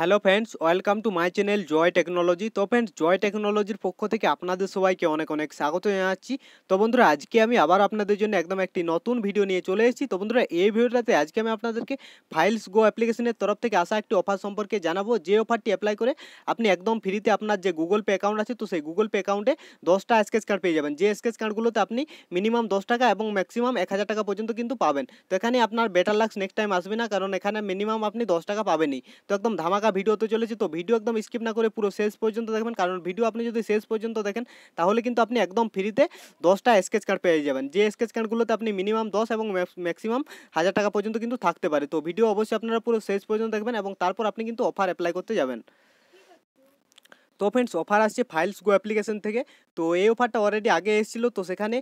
hello friends welcome to my channel Joy technology তো friends Joy টেকনোলজির পক্ষ থেকে আপনাদের সবাইকে অনেক অনেক স্বাগত জানাচ্ছি তো বন্ধুরা আজকে আমি আবার আপনাদের জন্য একদম একটি নতুন ভিডিও নিয়ে চলে এসেছি তো বন্ধুরা এই ভিডিওটাতে আজকে আমি আপনাদেরকে ফাইলস গো অ্যাপ্লিকেশনের তরফ থেকে আসা একটি অফার সম্পর্কে জানাবো যে অফারটি অ্যাপ্লাই করে আপনি একদম ফ্রিতে আপনার যে গুগল পে অ্যাকাউন্ট আছে তো সেই গুগল পে অ্যাকাউন্টে দশটা স্কেচ কার্ড পেয়ে যাবেন যে স্কেচ কার্ডগুলোতে আপনি মিনিমাম দশ টাকা এবং ম্যাক্সিমাম এক হাজার টাকা পর্যন্ত কিন্তু পাবেন তো এখানে আপনার বেটার লাক্স নেক্সট টাইম আসবে না কারণ এখানে মিনিমাম আপনি দশ টাকা পাবেনই তো একদম ধামাকা ভিডিও হতে চলেছে তো ভিডিও একদম স্কিপ না করে পুরো শেষ পর্যন্ত দেখবেন কারণ ভিডিও আপনি যদি শেষ পর্যন্ত দেখেন তাহলে কিন্তু আপনি একদম ফ্রিতে দশটা স্কেচ কার্ড পেয়ে যাবেন যে স্কেচ কার্ডগুলোতে আপনি মিনিমাম দশ এবং ম্যাক্সিমাম হাজার টাকা পর্যন্ত কিন্তু থাকতে পারে তো ভিডিও অবশ্যই আপনারা পুরো শেষ পর্যন্ত দেখবেন এবং তারপর আপনি কিন্তু অফার অ্যাপ্লাই করতে যাবেন তো ফ্রেন্ডস অফার আসছে ফাইলস গো অ্যাপ্লিকেশন থেকে তো এই অফারটা অলরেডি আগে এসেছিলো তো সেখানে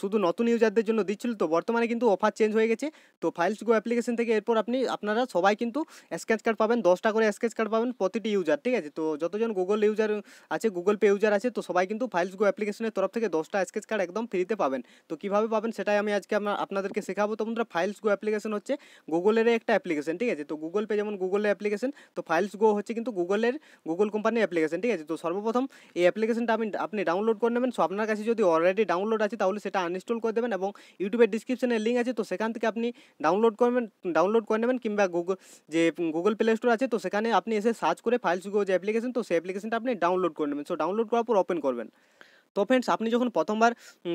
শুধু নতুন ইউজারদের জন্য দিচ্ছিল তো বর্তমানে কিন্তু অফার চেঞ্জ হয়ে গেছে তো ফাইলস গো অ্যাপ্লিকেশন থেকে এরপর আপনি আপনারা সবাই কিন্তু স্ক্যাচ কার্ড পাবেন দশটা করে স্ক্যাচ কার্ড পাবেন প্রতিটি ইউজার ঠিক আছে তো যতজন গুগল ইউজার আছে গুগল পে ইউজার আছে তো সবাই কিন্তু ফাইলস গো অ্যাপ্লিকেশনের তরফ থেকে দশটা স্ক্যাচ কার্ড একদম ফ্রিতে পাবেন তো কীভাবে পাবেন সেটাই আমি আজকে আপনাদেরকে শেখাবো তো বন্ধুরা ফাইলস গো অ্যাপ্লিকেশন হচ্ছে গুগলের একটা অ্যাপ্লিকেশন ঠিক আছে তো গুগল পে যেমন গুগলের অ্যাপ্লিকেশন তো ফাইলস গো হচ্ছে কিন্তু গুগলের গুগল কোম্পানির অ্যাপ্লিকেশন ঠিক আছে আছে তো সর্বপ্রথম এই অ্যাপ্লিকেশনটা আপনি আপনি ডাউনলোড করে নেবেন সো আপনার কাছে যদি অলরেডি ডাউনলোড আছে তাহলে সেটা আনইনস্টল করে দেবেন এবং ইউটিউবের ডিসক্রিপশনের লিঙ্ক আছে তো সেখান থেকে আপনি ডাউনলোড করবেন ডাউনলোড করে নেবেন কিংবা গুগল যে গুগল প্লে স্টোর আছে তো সেখানে আপনি এসে সার্চ করে ফাইলস গো যে অ্যাপ্লিকেশন তো সেই অ্যাপ্লিকেশনটা আপনি ডাউনলোড করে নেবেন সো ডাউনলোড করার পর ওপেন করবেন তো ফ্রেন্ডস আপনি যখন প্রথমবার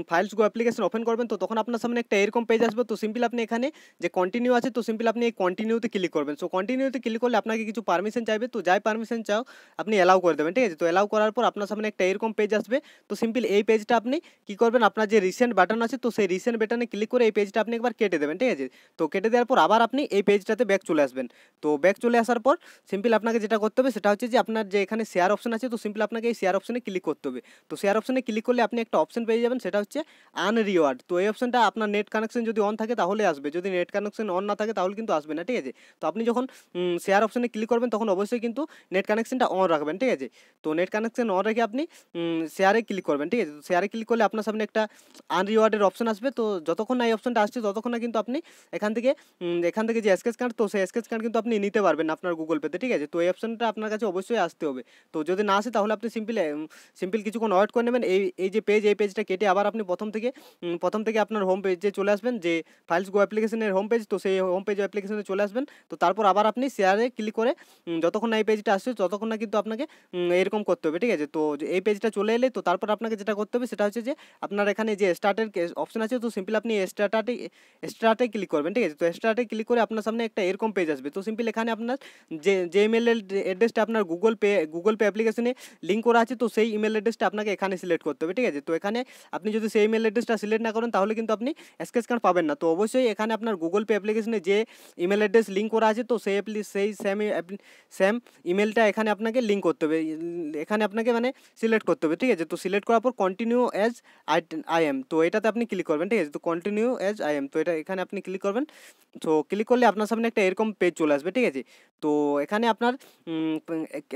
ফাইলস গো অ্যাপ্লিকেশন ওপেন করবেন তো তখন আপনার সামনে একটা এরকম পেজ আসবে তো সিম্পল আপনি এখানে যে কন্টিনিউ আছে তো সিম্পল আপনি এই কন্টিনিউতে ক্লিক করবেন সো কন্টিনিউতে ক্লিক করলে আপনাকে কিছু পারমিশন চাইবে তো যাই পারমিশন চাও আপনি অ্যালাউ করে দেবেন ঠিক আছে তো অ্যালাউ করার পর আপনার সামনে একটা এরকম পেজ আসবে তো সিম্পল এই পেজটা আপনি কী করবেন আপনার যে রিসেন্ট বাটন আছে তো সেই রিসেন্ট বাটনে ক্লিক করে এই পেজটা আপনি একবার কেটে দেবেন ঠিক আছে তো কেটে দেওয়ার পর আবার আপনি এই পেজটাতে ব্যাক চলে আসবেন তো ব্যাক চলে আসার পর সিম্পল আপনাকে যেটা করতে হবে সেটা হচ্ছে যে আপনার যে এখানে শেয়ার অপশন আছে তো সিম্পল আপনাকে এই শেয়ার অপশনে ক্লিক করতে হবে তো শেয়ার অপশনে ক্লিক করলে আপনি একটা অপশন পেয়ে যাবেন সেটা হচ্ছে আনরিওয়ার্ড তো এই অপশনটা আপনার নেট কানেকশন যদি অন থাকে তাহলে আসবে যদি নেট কানেকশন অন না থাকে তাহলে কিন্তু আসবে না ঠিক আছে তো আপনি যখন শেয়ার অপশনে ক্লিক করবেন তখন অবশ্যই কিন্তু নেট কানেকশনটা অন রাখবেন ঠিক আছে তো নেট কানেকশন অন রেখে আপনি শেয়ারে ক্লিক করবেন ঠিক আছে শেয়ারে ক্লিক করলে আপনার সামনে একটা আনরিওয়ার্ডের অপশন আসবে তো যতক্ষণ না এই অপশনটা আসছে ততক্ষণ না কিন্তু আপনি এখান থেকে এখান থেকে যে স্কেচ কার্ড তো সেই স্কেচ কার্ড কিন্তু আপনি নিতে পারবেন আপনার গুগল পেতে ঠিক আছে তো এই অপশনটা আপনার কাছে অবশ্যই আসতে হবে তো যদি না আসে তাহলে আপনি সিম্পল সিম্পল কিছুক্ষণ ওয়েট করে নেবেন এই এই যে পেজ এই পেজটা কেটে আবার আপনি প্রথম থেকে প্রথম থেকে আপনার হোম পেজে চলে আসবেন যে ফাইলস গো অ্যাপ্লিকেশনের হোম পেজ তো সেই হোম পেজ অ্যাপ্লিকেশনে চলে আসবেন তো তারপর আবার আপনি শেয়ারে ক্লিক করে যতক্ষণ না এই পেজটা আসছে ততক্ষণ না কিন্তু আপনাকে এরকম করতে হবে ঠিক আছে তো এই পেজটা চলে এলে তো তারপর আপনাকে যেটা করতে হবে সেটা হচ্ছে যে আপনার এখানে যে স্টার্টের অপশন আছে তো সিম্পল আপনি স্টার্টারটি স্টার্টে ক্লিক করবেন ঠিক আছে তো স্টার্টে ক্লিক করে আপনার সামনে একটা এরকম পেজ আসবে তো সিম্পল এখানে আপনার যে যে ইমেল অ্যাড্রেসটা আপনার গুগল পে গুগল পে অ্যাপ্লিকেশনে লিঙ্ক করা আছে তো সেই ইমেল অ্যাড্রেসটা আপনাকে এখানে সিলেক্ট সিলেক্ট করতে হবে ঠিক আছে তো এখানে আপনি যদি সেই ইমেল অ্যাড্রেসটা সিলেক্ট না করেন তাহলে কিন্তু আপনি স্কেচ কার্ড পাবেন না তো অবশ্যই এখানে আপনার গুগল পে অ্যাপ্লিকেশনে যে ইমেল অ্যাড্রেস লিঙ্ক করা আছে তো সেই সেই স্যাম স্যাম ইমেলটা এখানে আপনাকে লিঙ্ক করতে হবে এখানে আপনাকে মানে সিলেক্ট করতে হবে ঠিক আছে তো সিলেক্ট করার পর কন্টিনিউ অ্যাজ আই এম তো এটাতে আপনি ক্লিক করবেন ঠিক আছে তো কন্টিনিউ অ্যাজ আই এম তো এটা এখানে আপনি ক্লিক করবেন তো ক্লিক করলে আপনার সামনে একটা এরকম পেজ চলে আসবে ঠিক আছে তো এখানে আপনার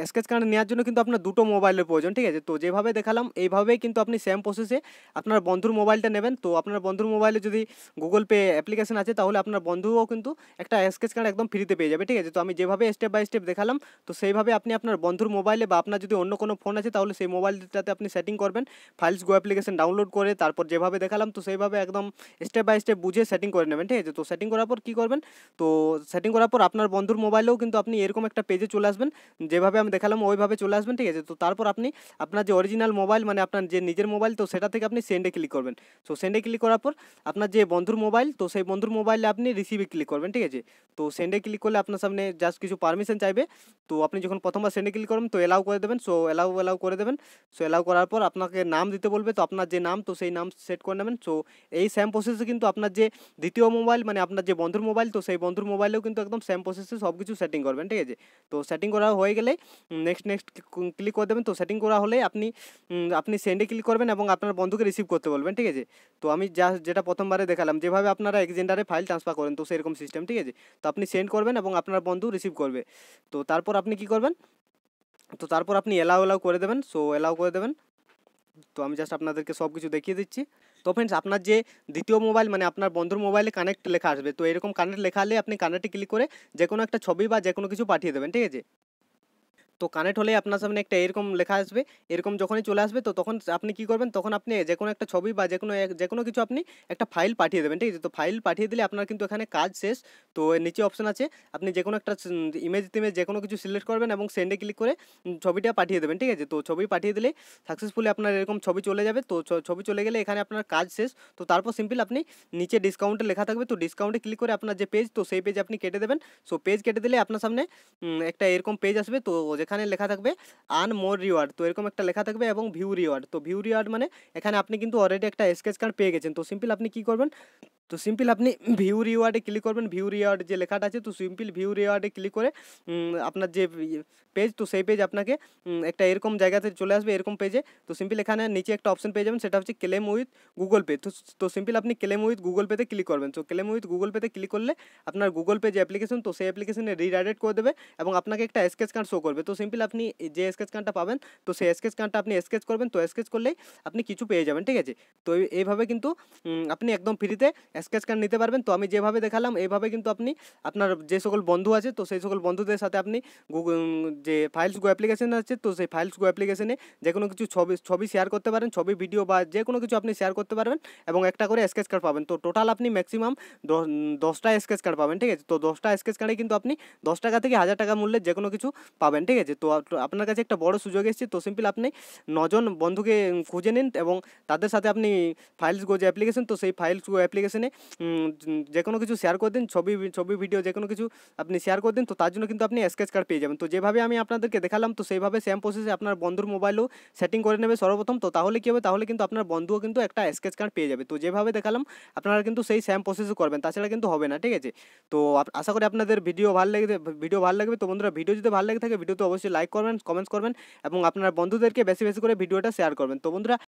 স্কেচ কার্ড নেওয়ার জন্য কিন্তু আপনার দুটো মোবাইলের প্রয়োজন ঠিক আছে তো যেভাবে দেখালাম এইভাবে কিন্তু আপনি সেম প্রসেসে আপনার বন্ধুর মোবাইলটা নেবেন তো আপনার বন্ধুর মোবাইলে যদি গুগল পে অ্যাপ্লিকেশন আছে তাহলে আপনার বন্ধুও কিন্তু একটা স্কেচ কার্ড একদম ফ্রিতে পেয়ে যাবে ঠিক আছে তো আমি যেভাবে স্টেপ বাই স্টেপ দেখালাম তো সেইভাবে আপনি আপনার বন্ধুর মোবাইলে বা আপনার যদি অন্য কোনো ফোন আছে তাহলে সেই মোবাইলটাতে আপনি সেটিং করবেন ফাইলস গো অ্যাপ্লিকেশন ডাউনলোড করে তারপর যেভাবে দেখালাম তো সেইভাবে একদম স্টেপ বাই স্টেপ বুঝে সেটিং করে নেবেন ঠিক আছে তো সেটিং করার পর কী করবেন তো সেটিং করার পর আপনার বন্ধুর মোবাইলেও কিন্তু আপনি এরকম একটা পেজে চলে আসবেন যেভাবে আমি দেখালাম ওইভাবে চলে আসবেন ঠিক আছে তো তারপর আপনি আপনার যে অরিজিনাল মোবাইল মানে আপনার যে নিজের মোবাইল তো সেটা থেকে আপনি সেন্ডে ক্লিক করবেন সো সেন্ডে ক্লিক করার পর আপনার যে বন্ধুর মোবাইল তো সেই বন্ধুর মোবাইলে আপনি রিসিভে ক্লিক করবেন ঠিক আছে তো সেন্ডে ক্লিক করলে আপনার সামনে জাস্ট কিছু পারমিশন চাইবে তো আপনি যখন প্রথমবার সেন্ডে ক্লিক করবেন তো এলাও করে দেবেন সো এলাও এলাও করে দেবেন সো এলাও করার পর আপনাকে নাম দিতে বলবে তো আপনার যে নাম তো সেই নাম সেট করে নেবেন সো এই সেম প্রসেসে কিন্তু আপনার যে দ্বিতীয় মোবাইল মানে আপনার যে বন্ধুর মোবাইল তো সেই বন্ধুর মোবাইলেও কিন্তু একদম সেম প্রসেসে সব কিছু সেটিং করবেন ঠিক আছে তো সেটিং করা হয়ে গেলে নেক্সট নেক্সট ক্লিক করে দেবেন তো সেটিং করা হলে আপনি আপনি সেন্ড সেন্ডে ক্লিক করবেন এবং আপনার বন্ধুকে রিসিভ করতে বলবেন ঠিক আছে তো আমি যা যেটা প্রথমবারে দেখালাম যেভাবে আপনারা এক্সেন্ডারে ফাইল ট্রান্সফার করেন তো সেরকম সিস্টেম ঠিক আছে তো আপনি সেন্ড করবেন এবং আপনার বন্ধু রিসিভ করবে তো তারপর আপনি কি করবেন তো তারপর আপনি এলাও এলাও করে দেবেন সো এলাও করে দেবেন তো আমি জাস্ট আপনাদেরকে সব কিছু দেখিয়ে দিচ্ছি তো ফ্রেন্ডস আপনার যে দ্বিতীয় মোবাইল মানে আপনার বন্ধুর মোবাইলে কানেক্ট লেখা আসবে তো এরকম কানেক্ট লেখা হলে আপনি কানেক্টে ক্লিক করে যে কোনো একটা ছবি বা যে কোনো কিছু পাঠিয়ে দেবেন ঠিক আছে তো কানেক্ট হলে আপনার সামনে একটা এরকম লেখা আসবে এরকম যখনই চলে আসবে তো তখন আপনি কি করবেন তখন আপনি যে কোনো একটা ছবি বা যে কোনো যে কোনো কিছু আপনি একটা ফাইল পাঠিয়ে দেবেন ঠিক আছে তো ফাইল পাঠিয়ে দিলে আপনার কিন্তু এখানে কাজ শেষ তো নিচে অপশন আছে আপনি যে কোনো একটা ইমেজ তিমেজ যে কোনো কিছু সিলেক্ট করবেন এবং সেন্ডে ক্লিক করে ছবিটা পাঠিয়ে দেবেন ঠিক আছে তো ছবি পাঠিয়ে দিলে সাকসেসফুলি আপনার এরকম ছবি চলে যাবে তো ছবি চলে গেলে এখানে আপনার কাজ শেষ তো তারপর সিম্পল আপনি নিচে ডিসকাউন্টে লেখা থাকবে তো ডিসকাউন্টে ক্লিক করে আপনার যে পেজ তো সেই পেজ আপনি কেটে দেবেন সো পেজ কেটে দিলে আপনার সামনে একটা এরকম পেজ আসবে তো এখানে লেখা থাকবে আন মোর রিওয়ার্ড তো এরকম একটা লেখা থাকবে এবং ভিউ রিওয়ার্ড তো ভিউ রিওয়ার্ড মানে এখানে আপনি কিন্তু অলরেডি একটা স্কেচ কার্ড পেয়ে গেছেন তো সিম্পল আপনি কি করবেন তো সিম্পল আপনি ভিউ রিওয়ার্ডে ক্লিক করবেন ভিউ রিওয়ার্ড যে লেখাটা আছে তো সিম্পল ভিউ রিওয়ার্ডে ক্লিক করে আপনার যে পেজ তো সেই পেজ আপনাকে একটা এরকম জায়গাতে চলে আসবে এরকম পেজে তো সিম্পল এখানে নিচে একটা অপশন পেয়ে যাবেন সেটা হচ্ছে ক্লেম উইথ গুগল পে তো তো সিম্পল আপনি ক্লেম উইথ গুগল পেতে ক্লিক করবেন তো ক্লেম উইথ গুগল পেতে ক্লিক করলে আপনার গুগল পে যে অ্যাপ্লিকেশন তো সেই অ্যাপ্লিকেশনে রিডাইরেক্ট করে দেবে এবং আপনাকে একটা স্কেচ কার্ড শো করবে তো সিম্পল আপনি যে স্কেচ কার্ডটা পাবেন তো সেই স্কেচ কার্ডটা আপনি স্কেচ করবেন তো স্কেচ করলেই আপনি কিছু পেয়ে যাবেন ঠিক আছে তো এইভাবে কিন্তু আপনি একদম ফ্রিতে স্কেচ কার্ড নিতে পারবেন তো আমি যেভাবে দেখালাম এইভাবে কিন্তু আপনি আপনার যে সকল বন্ধু আছে তো সেই সকল বন্ধুদের সাথে আপনি যে ফাইলস গো অ্যাপ্লিকেশন আছে তো সেই ফাইলস গো অ্যাপ্লিকেশনে যে কোনো কিছু ছবি ছবি শেয়ার করতে পারেন ছবি ভিডিও বা যে কোনো কিছু আপনি শেয়ার করতে পারবেন এবং একটা করে স্কেচ কার্ড পাবেন তো টোটাল আপনি ম্যাক্সিমাম দশটা স্কেচ কার্ড পাবেন ঠিক আছে তো দশটা স্কেচ কার্ডে কিন্তু আপনি দশ টাকা থেকে হাজার টাকা মূল্যের যে কোনো কিছু পাবেন ঠিক আছে তো আপনার কাছে একটা বড় সুযোগ এসেছে তো সিম্পল আপনি নজন বন্ধুকে খুঁজে নিন এবং তাদের সাথে আপনি ফাইলস গো যে অ্যাপ্লিকেশন তো সেই ফাইলস গো অ্যাপ্লিকেশনে আপনি যে কোনো কিছু শেয়ার করে দিন ছবি ছবি ভিডিও যে কোনো কিছু আপনি শেয়ার করে দিন তো তার জন্য কিন্তু আপনি স্কেচ কার্ড পেয়ে যাবেন তো যেভাবে আমি আপনাদেরকে দেখালাম তো সেইভাবে সেম প্রসেসে আপনার বন্ধুর মোবাইলও সেটিং করে নেবে সর্বপ্রথম তো তাহলে কী হবে তাহলে কিন্তু আপনার বন্ধুও কিন্তু একটা স্কেচ কার্ড পেয়ে যাবে তো যেভাবে দেখালাম আপনারা কিন্তু সেই সেম প্রসেসে করবেন তাছাড়া কিন্তু হবে না ঠিক আছে তো আশা করি আপনাদের ভিডিও ভালো লেগে ভিডিও ভালো লাগবে তো বন্ধুরা ভিডিও যদি ভালো লেগে থাকে ভিডিও তো অবশ্যই লাইক করবেন কমেন্টস করবেন এবং আপনার বন্ধুদেরকে বেশি বেশি করে ভিডিওটা শেয়ার করবেন তো বন্ধুরা